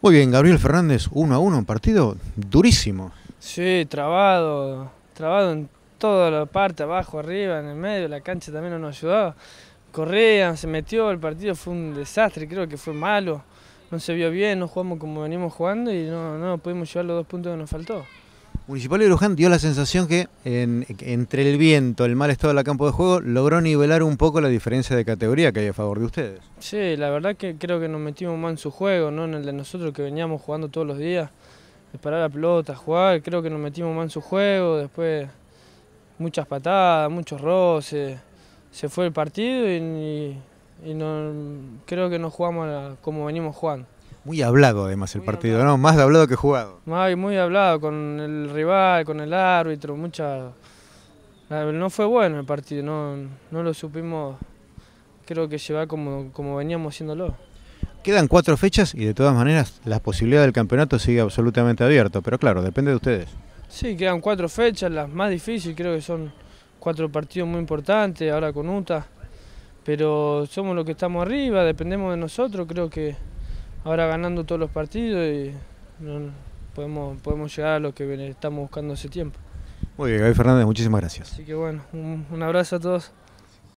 Muy bien, Gabriel Fernández, 1 a 1, un partido durísimo. Sí, trabado, trabado en toda la parte, abajo, arriba, en el medio, la cancha también no nos ayudaba. Corrían, se metió, el partido fue un desastre, creo que fue malo. No se vio bien, no jugamos como venimos jugando y no, no pudimos llevar los dos puntos que nos faltó. Municipal de Luján dio la sensación que entre el viento, el mal estado del la campo de juego, logró nivelar un poco la diferencia de categoría que hay a favor de ustedes. Sí, la verdad que creo que nos metimos más en su juego, no en el de nosotros que veníamos jugando todos los días, disparar la pelota, jugar, creo que nos metimos más en su juego, después muchas patadas, muchos roces, se fue el partido y, creo que no jugamos como venimos jugando. Muy hablado además el partido, ¿no? Más hablado que jugado. Muy, muy hablado con el rival, con el árbitro, mucha... No fue bueno el partido, no, no lo supimos, creo que lleva como, como veníamos haciéndolo. Quedan cuatro fechas y de todas maneras las posibilidades del campeonato sigue absolutamente abierto, pero claro, depende de ustedes. Sí, quedan cuatro fechas, las más difíciles creo que son cuatro partidos muy importantes, ahora con UTA, pero somos los que estamos arriba, dependemos de nosotros, creo que ahora ganando todos los partidos y podemos, podemos llegar a lo que estamos buscando hace tiempo. Muy bien, Gaby Fernández, muchísimas gracias. Así que bueno, un abrazo a todos.